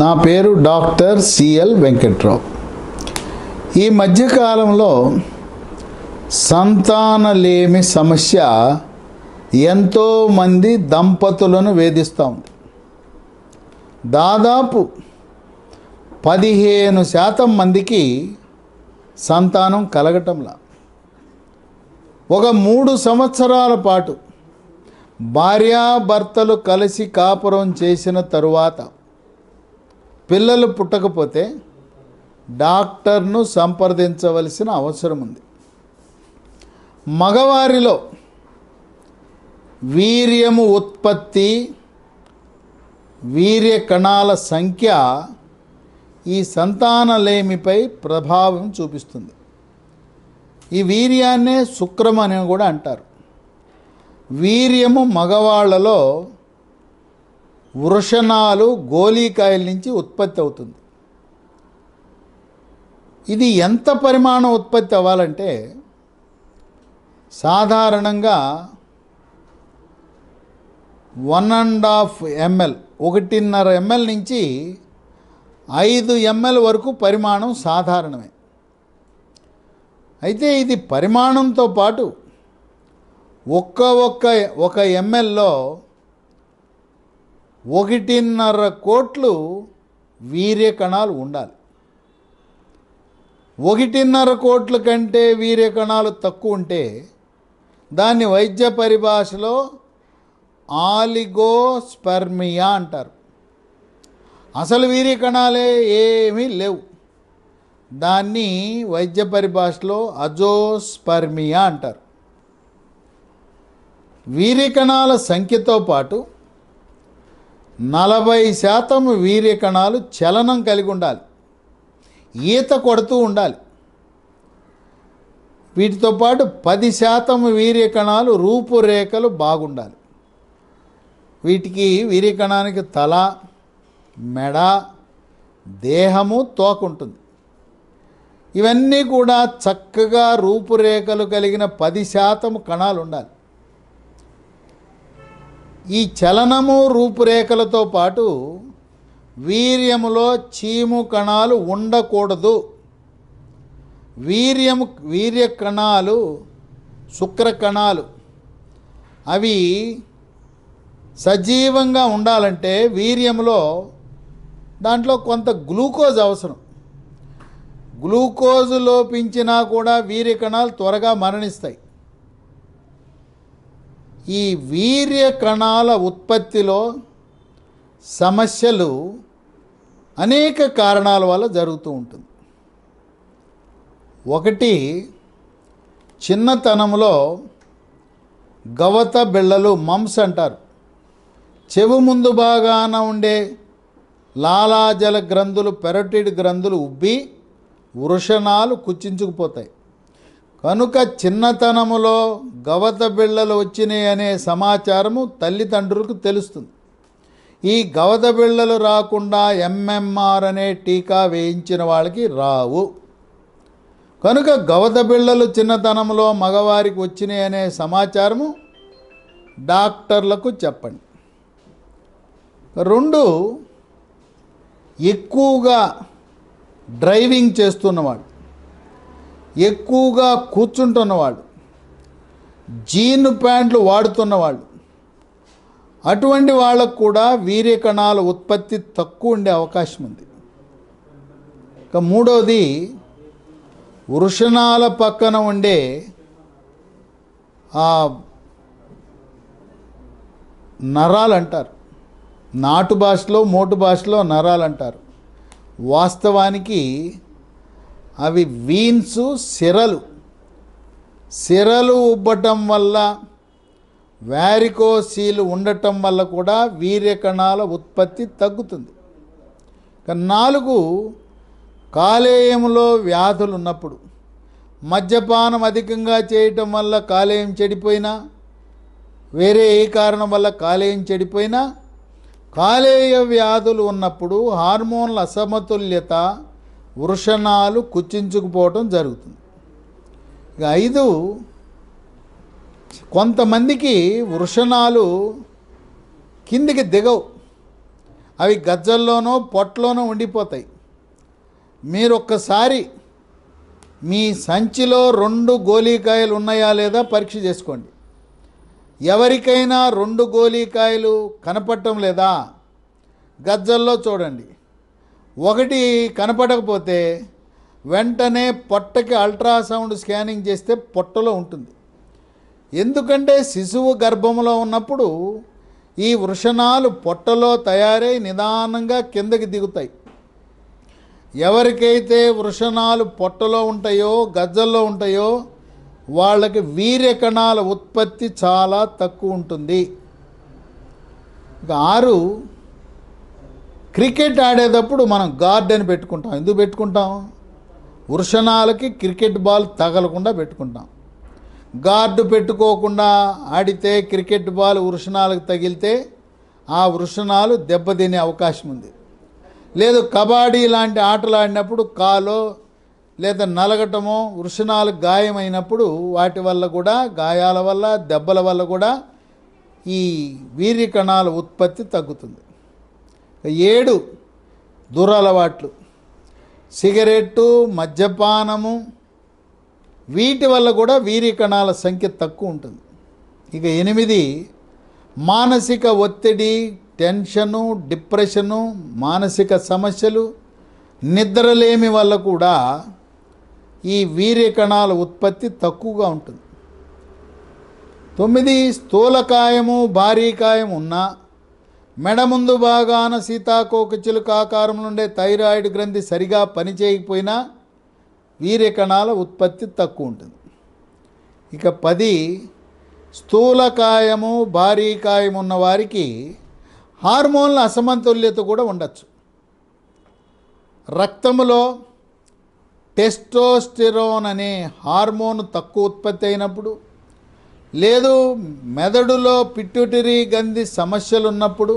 నా పేరు doctor C L Venkatrao ఈ మధ్యకాలంలో సంతానలేమి సమస్య ఎంతోమంది దంపతులను వేధిస్తూ ఉంది దాదాపు పదిహేను శాతం మందికి సంతానం కలగటంలా ఒక మూడు సంవత్సరాల పాటు భార్యాభర్తలు కలిసి కాపురం చేసిన తరువాత పిల్లలు పుట్టకపోతే డాక్టర్ను సంప్రదించవలసిన అవసరం ఉంది మగవారిలో వీర్యము ఉత్పత్తి వీర్య కణాల సంఖ్య ఈ సంతానలేమిపై ప్రభావం చూపిస్తుంది ఈ వీర్యాన్నే శుక్రం అని కూడా అంటారు వీర్యము మగవాళ్లలో వృషణాలు గోలీకాయల నుంచి ఉత్పత్తి అవుతుంది ఇది ఎంత పరిమాణం ఉత్పత్తి అవ్వాలంటే సాధారణంగా వన్ అండ్ హాఫ్ ఎంఎల్ ఒకటిన్నర ఎంఎల్ నుంచి ఐదు ఎంఎల్ వరకు పరిమాణం సాధారణమే అయితే ఇది పరిమాణంతో పాటు ఒక్క ఒక్క ఒక ఎంఎల్లో ఒకటిన్నర కోట్లు వీర్య కణాలు ఉండాలి ఒకటిన్నర కోట్ల కంటే వీర్య కణాలు తక్కువ ఉంటే దాన్ని వైద్య పరిభాషలో ఆలిగోస్పర్మియా అంటారు అసలు వీర్య కణాలే ఏమీ లేవు దాన్ని వైద్య పరిభాషలో అజోస్పర్మియా అంటారు వీర్యకణాల సంఖ్యతో పాటు నలభై శాతం వీర్యకణాలు చలనం కలిగి ఉండాలి ఈత కొడుతూ ఉండాలి వీటితో పాటు పది శాతం వీర్యకణాలు రూపురేఖలు బాగుండాలి వీటికి వీర్యకణానికి తల మెడ దేహము తోకుంటుంది ఇవన్నీ కూడా చక్కగా రూపురేఖలు కలిగిన పది శాతం కణాలు ఉండాలి ఈ చలనము రూపురేఖలతో పాటు వీర్యములో చీము కణాలు ఉండకూడదు వీర్యము వీర్య కణాలు శుక్ర కణాలు అవి సజీవంగా ఉండాలంటే వీర్యంలో దాంట్లో కొంత గ్లూకోజ్ అవసరం గ్లూకోజ్ లోపించినా కూడా వీర్య కణాలు త్వరగా మరణిస్తాయి ఈ వీర్య కణాల ఉత్పత్తిలో సమస్యలు అనేక కారణాల వల్ల జరుగుతూ ఉంటుంది ఒకటి చిన్నతనంలో గవత బిళ్ళలు మంస్ అంటారు చెవు ముందు బాగాన ఉండే లాలాజల గ్రంథులు పెరటిడ్ గ్రంథులు ఉబ్బి వృషణాలు కుచ్చించుకుపోతాయి కనుక చిన్నతనములో గవత బిళ్ళలు వచ్చినాయి అనే సమాచారము తల్లిదండ్రులకు తెలుస్తుంది ఈ గవత బిళ్ళలు రాకుండా ఎంఎంఆర్ అనే టీకా వేయించిన వాళ్ళకి రావు కనుక గవత బిళ్ళలు చిన్నతనంలో మగవారికి వచ్చినాయి అనే సమాచారము డాక్టర్లకు చెప్పండి రెండు ఎక్కువగా డ్రైవింగ్ చేస్తున్నవాడు ఎక్కువగా కూర్చుంటున్నవాడు జీన్ ప్యాంట్లు వాడుతున్నవాళ్ళు అటువంటి వాళ్ళకు కూడా వీర్య కణాల ఉత్పత్తి తక్కువ ఉండే అవకాశం ఉంది ఇక మూడవది వృషణాల పక్కన ఉండే ఆ నరాలు అంటారు నాటు భాషలో మోటు భాషలో నరాలు అంటారు వాస్తవానికి అవి వీన్స్ సిరలు సిరలు ఉబ్బటం వల్ల వ్యారికోసీలు ఉండటం వల్ల కూడా వీర్యకణాల ఉత్పత్తి తగ్గుతుంది నాలుగు కాలేయంలో వ్యాధులు ఉన్నప్పుడు మద్యపానం అధికంగా చేయటం వల్ల కాలేయం చెడిపోయినా వేరే ఏ కారణం వల్ల కాలేయం చెడిపోయినా కాలేయ వ్యాధులు ఉన్నప్పుడు హార్మోన్ల అసమతుల్యత వృషణాలు కుచించుకుపోవటం జరుగుతుంది ఇక ఐదు కొంతమందికి వృషణాలు కిందికి దిగవు అవి గజ్జల్లోనో పొట్లోనో ఉండిపోతాయి మీరు ఒక్కసారి మీ సంచిలో రెండు గోలీకాయలు ఉన్నాయా లేదా పరీక్ష చేసుకోండి ఎవరికైనా రెండు గోలీకాయలు కనపడటం లేదా గజ్జల్లో చూడండి ఒకటి కనపడకపోతే వెంటనే పొట్టకి అల్ట్రాసౌండ్ స్కానింగ్ చేస్తే పొట్టలో ఉంటుంది ఎందుకంటే శిశువు గర్భంలో ఉన్నప్పుడు ఈ వృషణాలు పొట్టలో తయారై నిదానంగా కిందకి దిగుతాయి ఎవరికైతే వృషణాలు పొట్టలో ఉంటాయో గజ్జల్లో ఉంటాయో వాళ్ళకి వీర్య కణాల ఉత్పత్తి చాలా తక్కువ ఉంటుంది ఇక ఆరు క్రికెట్ ఆడేటప్పుడు మనం గార్డెన్ పెట్టుకుంటాం ఎందుకు పెట్టుకుంటాం వృషణాలకి క్రికెట్ బాల్ తగలకుండా పెట్టుకుంటాం గార్డు పెట్టుకోకుండా ఆడితే క్రికెట్ బాల్ వృషణాలకు తగిలితే ఆ వృషణాలు దెబ్బతినే అవకాశం ఉంది లేదు కబడ్డీ లాంటి ఆటలు ఆడినప్పుడు కాలో లేదా నలగటము వృషణాలు గాయమైనప్పుడు వాటి వల్ల కూడా గాయాల వల్ల దెబ్బల వల్ల కూడా ఈ వీర్య కణాల ఉత్పత్తి తగ్గుతుంది ఏడు దురలవాట్లు సిగరెట్టు మద్యపానము వీటి వల్ల కూడా వీర్య కణాల సంఖ్య తక్కువ ఉంటుంది ఇక ఎనిమిది మానసిక ఒత్తిడి టెన్షను డిప్రెషను మానసిక సమస్యలు నిద్రలేమి వల్ల కూడా ఈ వీర్య కణాల ఉత్పత్తి తక్కువగా ఉంటుంది తొమ్మిది స్థూలకాయము భారీకాయం ఉన్నా మెడ ముందు భాగాన సీతాకోకచిలుక ఆకారంలో ఉండే థైరాయిడ్ గ్రంథి సరిగా పనిచేయకపోయినా వీర్య కణాల ఉత్పత్తి తక్కువ ఉంటుంది ఇక పది స్థూలకాయము భారీకాయం ఉన్న వారికి హార్మోన్ల అసమతుల్యత కూడా ఉండొచ్చు రక్తములో టెస్టోస్టిరోన్ అనే హార్మోన్ తక్కువ ఉత్పత్తి అయినప్పుడు లేదు మెదడులో పిట్యూటరీ సమస్యలు సమస్యలున్నప్పుడు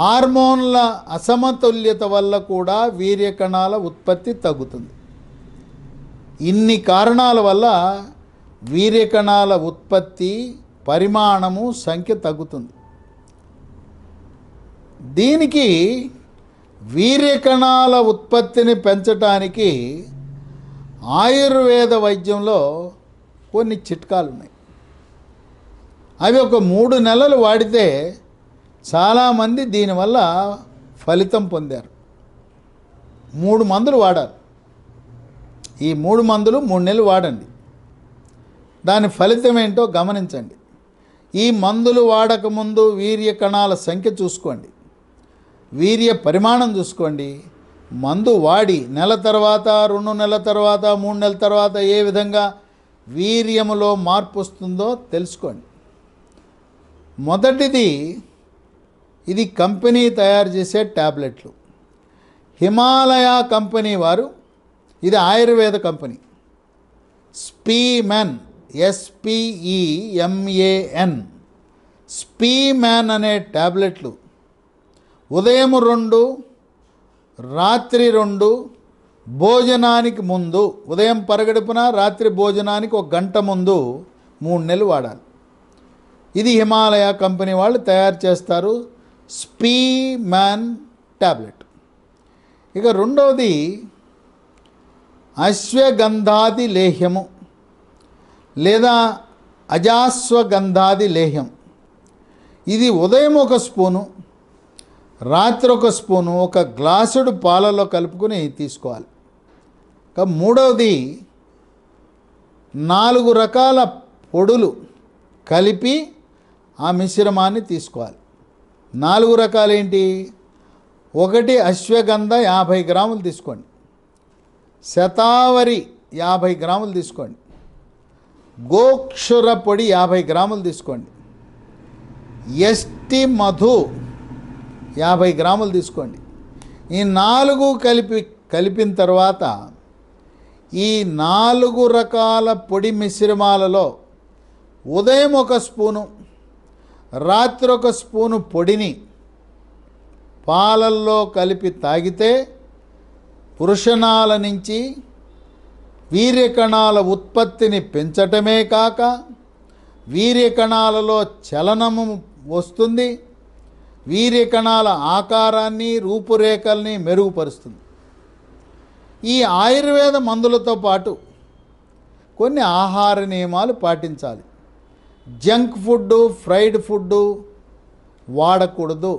హార్మోన్ల అసమతుల్యత వల్ల కూడా వీర్యకణాల ఉత్పత్తి తగ్గుతుంది ఇన్ని కారణాల వల్ల వీర్యకణాల ఉత్పత్తి పరిమాణము సంఖ్య తగ్గుతుంది దీనికి వీర్యకణాల ఉత్పత్తిని పెంచటానికి ఆయుర్వేద వైద్యంలో కొన్ని చిట్కాలు ఉన్నాయి అవి ఒక మూడు నెలలు వాడితే చాలామంది దీనివల్ల ఫలితం పొందారు మూడు మందులు వాడాలి ఈ మూడు మందులు మూడు నెలలు వాడండి దాని ఫలితం ఏంటో గమనించండి ఈ మందులు వాడకముందు వీర్య కణాల సంఖ్య చూసుకోండి వీర్య పరిమాణం చూసుకోండి మందు వాడి నెల తర్వాత రెండు నెలల తర్వాత మూడు నెలల తర్వాత ఏ విధంగా వీర్యములో మార్పు వస్తుందో తెలుసుకోండి మొదటిది ఇది కంపెనీ తయారు చేసే ట్యాబ్లెట్లు హిమాలయ కంపెనీ వారు ఇది Ayurveda company Speman S P E M A N e Speman అనే ట్యాబ్లెట్లు ఉదయం రెండు రాత్రి రెండు భోజనానికి ముందు ఉదయం పరగడుపున రాత్రి భోజనానికి ఒక గంట ముందు మూడు నెలలు వాడాలి ఇది హిమాలయ కంపెనీ వాళ్ళు తయారు చేస్తారు మ్యాన్ ట్యాబ్లెట్ ఇక రెండవది అశ్వగంధాది లేహ్యము లేదా అజాస్వగంధాది లేహ్యం ఇది ఉదయం ఒక స్పూను రాత్రి ఒక స్పూను ఒక గ్లాసుడు పాలలో కలుపుకుని తీసుకోవాలి ఇక మూడవది నాలుగు రకాల పొడులు కలిపి ఆ మిశ్రమాన్ని తీసుకోవాలి నాలుగు రకాలేంటి ఒకటి అశ్వగంధ యాభై గ్రాములు తీసుకోండి శతావరి యాభై గ్రాములు తీసుకోండి గోక్షుర పొడి యాభై గ్రాములు తీసుకోండి ఎస్టి మధు యాభై గ్రాములు తీసుకోండి ఈ నాలుగు కలిపి కలిపిన తర్వాత ఈ నాలుగు రకాల పొడి మిశ్రమాలలో ఉదయం ఒక స్పూను రాత్రి ఒక స్పూను పొడిని పాలల్లో కలిపి తాగితే పురుషణాల నుంచి వీర్యకణాల ఉత్పత్తిని పెంచటమే కాక వీర్యకణాలలో చలనము వస్తుంది వీర్య కణాల ఆకారాన్ని రూపురేఖల్ని మెరుగుపరుస్తుంది ఈ ఆయుర్వేద మందులతో పాటు కొన్ని ఆహార నియమాలు పాటించాలి జంక్ ఫుడ్డు ఫ్రైడ్ ఫుడ్డు వాడకూడదు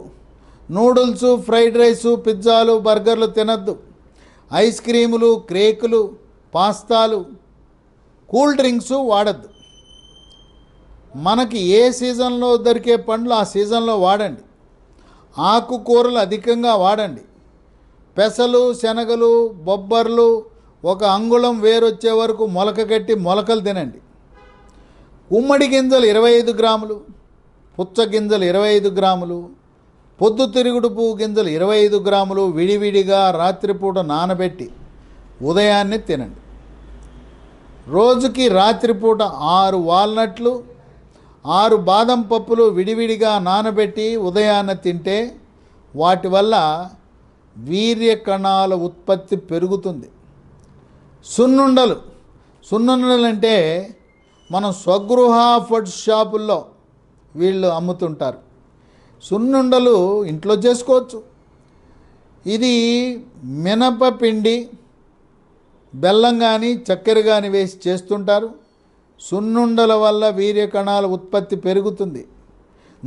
నూడిల్స్ ఫ్రైడ్ రైసు పిజ్జాలు బర్గర్లు తినద్దు ఐస్ క్రీములు క్రేకులు పాస్తాలు కూల్ డ్రింక్స్ వాడద్దు మనకి ఏ సీజన్లో దొరికే పండ్లు ఆ సీజన్లో వాడండి ఆకుకూరలు అధికంగా వాడండి పెసలు శనగలు బొబ్బర్లు ఒక అంగుళం వేరొచ్చే వరకు మొలక కట్టి మొలకలు తినండి ఉమ్మడి గింజలు ఇరవై ఐదు గ్రాములు పుచ్చ గింజలు ఇరవై ఐదు గ్రాములు పొద్దు తిరుగుడు పువ్వు గింజలు ఇరవై ఐదు గ్రాములు విడివిడిగా రాత్రిపూట నానబెట్టి ఉదయాన్నే తినండి రోజుకి రాత్రిపూట ఆరు వాల్నట్లు ఆరు బాదం పప్పులు విడివిడిగా నానబెట్టి ఉదయాన తింటే వాటి వల్ల వీర్య కణాల ఉత్పత్తి పెరుగుతుంది సున్నుండలు సున్నుండలు అంటే మనం స్వగృహ ఫుడ్ షాపుల్లో వీళ్ళు అమ్ముతుంటారు సున్నుండలు ఇంట్లో చేసుకోవచ్చు ఇది మినపపిండి బెల్లం కానీ చక్కెర కానీ వేసి చేస్తుంటారు సున్నుండల వల్ల వీర్యకణాల ఉత్పత్తి పెరుగుతుంది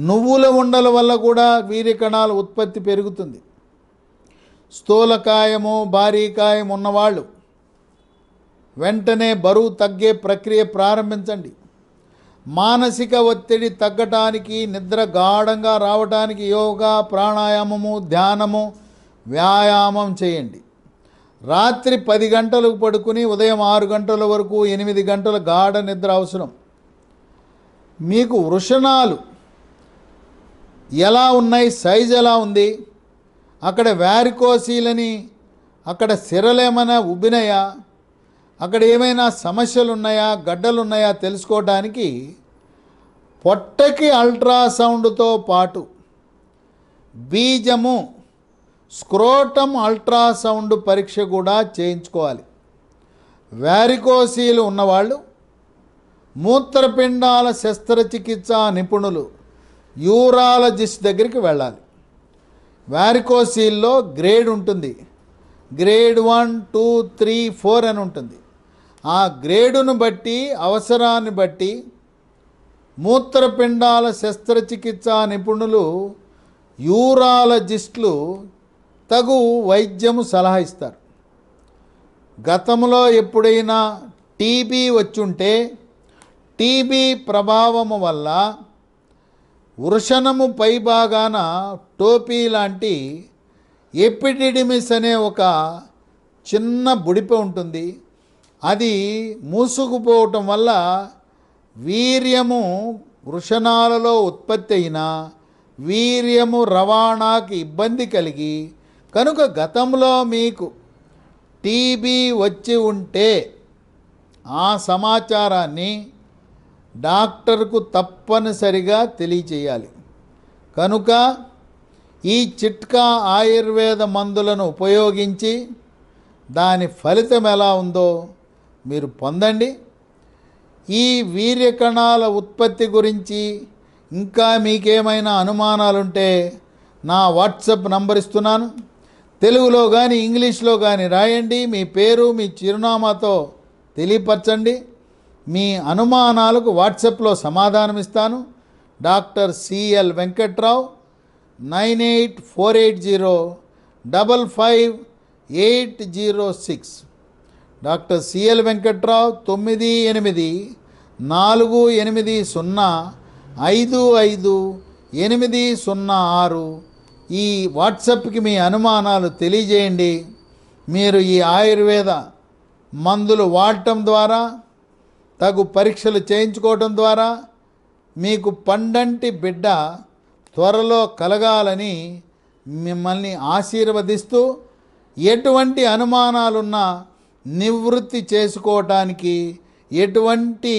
నువ్వుల ఉండల వల్ల కూడా వీర్యకణాల ఉత్పత్తి పెరుగుతుంది స్థూలకాయము భారీకాయం ఉన్నవాళ్ళు వెంటనే బరువు తగ్గే ప్రక్రియ ప్రారంభించండి మానసిక ఒత్తిడి తగ్గటానికి నిద్ర గాఢంగా రావటానికి యోగా ప్రాణాయామము ధ్యానము వ్యాయామం చేయండి రాత్రి పది గంటలకు పడుకుని ఉదయం ఆరు గంటల వరకు ఎనిమిది గంటల గాఢ నిద్ర అవసరం మీకు వృషణాలు ఎలా ఉన్నాయి సైజ్ ఎలా ఉంది అక్కడ వ్యారికోసీలని అక్కడ సిరలేమైనా ఉబ్బినాయా అక్కడ ఏమైనా సమస్యలు ఉన్నాయా గడ్డలు ఉన్నాయా తెలుసుకోవడానికి పొట్టకి అల్ట్రాసౌండ్తో పాటు బీజము స్క్రోటం అల్ట్రాసౌండ్ పరీక్ష కూడా చేయించుకోవాలి వ్యారికోసీలు ఉన్నవాళ్ళు మూత్రపిండాల శస్త్రచికిత్స నిపుణులు యూరాలజిస్ట్ దగ్గరికి వెళ్ళాలి వ్యారికోసీల్లో గ్రేడ్ ఉంటుంది grade one two three four అని ఉంటుంది ఆ గ్రేడును బట్టి అవసరాన్ని బట్టి మూత్రపిండాల శస్త్రచికిత్స నిపుణులు యూరాలజిస్టులు తగు వైద్యము సలహా ఇస్తారు గతంలో ఎప్పుడైనా టీబీ వచ్చుంటే టీబీ ప్రభావము వల్ల వృషణము పైభాగాన టోపీ లాంటి ఎపిడిడిమిస్ అనే ఒక చిన్న బుడిప ఉంటుంది అది మూసుకుపోవటం వల్ల వీర్యము వృషణాలలో ఉత్పత్తి అయిన వీర్యము రవాణాకి ఇబ్బంది కలిగి కనుక గతంలో మీకు టీబీ వచ్చి ఉంటే ఆ సమాచారాన్ని డాక్టర్కు తప్పనిసరిగా తెలియచేయాలి కనుక ఈ చిట్కా ఆయుర్వేద మందులను ఉపయోగించి దాని ఫలితం ఎలా ఉందో మీరు పొందండి ఈ వీర్యకణాల ఉత్పత్తి గురించి ఇంకా మీకేమైనా అనుమానాలుంటే నా వాట్సప్ నంబర్ ఇస్తున్నాను తెలుగులో కానీ ఇంగ్లీష్లో కానీ రాయండి మీ పేరు మీ చిరునామాతో తెలియపరచండి మీ అనుమానాలకు వాట్సాప్లో సమాధానం ఇస్తాను doctor C L Venkatrao nine eight four eight zero double five eight zero six doctor C L Venkatrao తొమ్మిది ఎనిమిది నాలుగు ఎనిమిది సున్నా ఐదు ఐదు ఎనిమిది సున్నా ఆరు ఈ వాట్సప్కి మీ అనుమానాలు తెలియజేయండి మీరు ఈ ఆయుర్వేద మందులు వాడటం ద్వారా తగు పరీక్షలు చేయించుకోవటం ద్వారా మీకు పండంటి బిడ్డ త్వరలో కలగాలని మిమ్మల్ని ఆశీర్వదిస్తూ ఎటువంటి అనుమానాలున్నా నివృత్తి చేసుకోవటానికి ఎటువంటి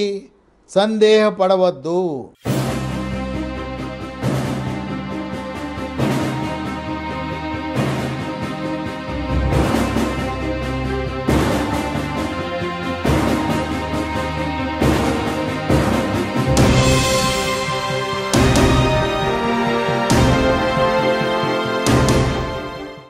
సందేహపడవద్దు